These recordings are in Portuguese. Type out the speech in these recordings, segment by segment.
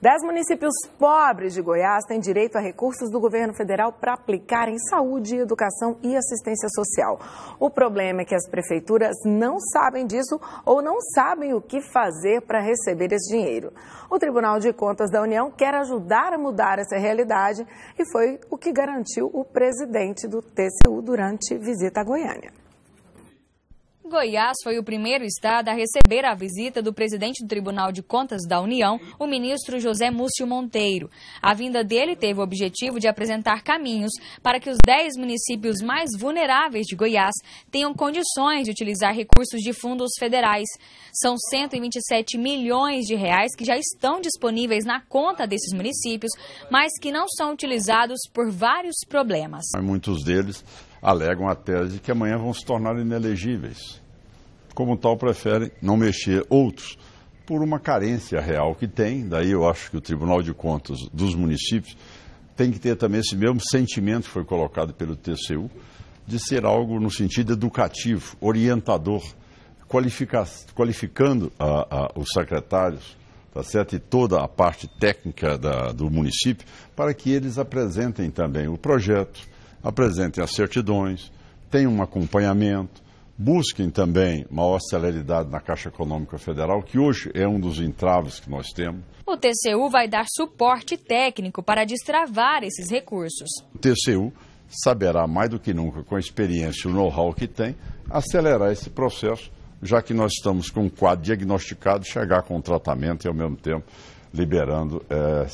Dez municípios pobres de Goiás têm direito a recursos do governo federal para aplicar em saúde, educação e assistência social. O problema é que as prefeituras não sabem disso ou não sabem o que fazer para receber esse dinheiro. O Tribunal de Contas da União quer ajudar a mudar essa realidade e foi o que garantiu o presidente do TCU durante visita à Goiânia. Goiás foi o primeiro estado a receber a visita do presidente do Tribunal de Contas da União, o ministro José Múcio Monteiro. A vinda dele teve o objetivo de apresentar caminhos para que os 10 municípios mais vulneráveis de Goiás tenham condições de utilizar recursos de fundos federais. São 127 milhões de reais que já estão disponíveis na conta desses municípios, mas que não são utilizados por vários problemas. Muitos deles alegam a tese de que amanhã vão se tornar inelegíveis. Como tal, preferem não mexer outros por uma carência real que tem. Daí eu acho que o Tribunal de Contas dos municípios tem que ter também esse mesmo sentimento que foi colocado pelo TCU de ser algo no sentido educativo, orientador, qualificando a, a, os secretários tá certo? e toda a parte técnica da, do município para que eles apresentem também o projeto, Apresentem as certidões, tenham um acompanhamento, busquem também maior celeridade na Caixa Econômica Federal, que hoje é um dos entraves que nós temos. O TCU vai dar suporte técnico para destravar esses recursos. O TCU saberá mais do que nunca, com a experiência e o know-how que tem, acelerar esse processo, já que nós estamos com um quadro diagnosticado, chegar com tratamento e, ao mesmo tempo, liberando é,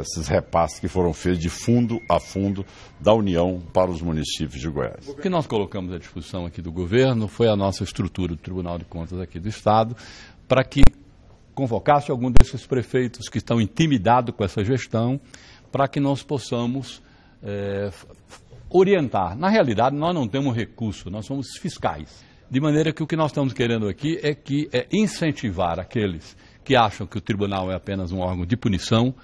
esses repasses que foram feitos de fundo a fundo da União para os municípios de Goiás. O que nós colocamos à discussão aqui do governo foi a nossa estrutura do Tribunal de Contas aqui do Estado, para que convocasse algum desses prefeitos que estão intimidados com essa gestão, para que nós possamos é, orientar. Na realidade, nós não temos recurso, nós somos fiscais. De maneira que o que nós estamos querendo aqui é que é incentivar aqueles que acham que o tribunal é apenas um órgão de punição,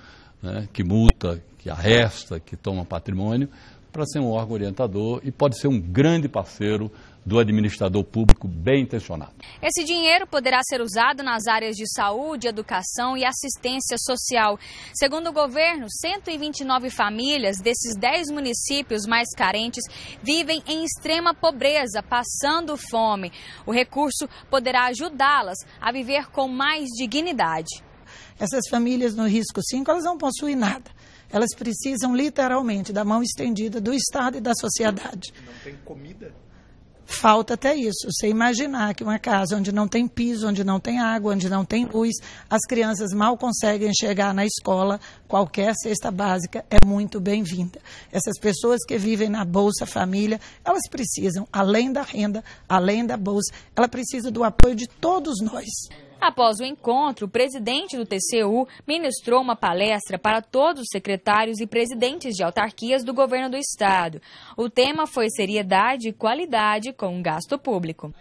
né, que multa, que arresta, que toma patrimônio, para ser um órgão orientador e pode ser um grande parceiro do administrador público bem intencionado. Esse dinheiro poderá ser usado nas áreas de saúde, educação e assistência social. Segundo o governo, 129 famílias desses 10 municípios mais carentes vivem em extrema pobreza, passando fome. O recurso poderá ajudá-las a viver com mais dignidade. Essas famílias no risco 5, elas não possuem nada. Elas precisam literalmente da mão estendida do Estado e da sociedade. Não tem comida? Falta até isso. Você imaginar que uma casa onde não tem piso, onde não tem água, onde não tem luz, as crianças mal conseguem chegar na escola, qualquer cesta básica é muito bem-vinda. Essas pessoas que vivem na Bolsa Família, elas precisam, além da renda, além da Bolsa, ela precisa do apoio de todos nós. Após o encontro, o presidente do TCU ministrou uma palestra para todos os secretários e presidentes de autarquias do governo do estado. O tema foi seriedade e qualidade com o gasto público.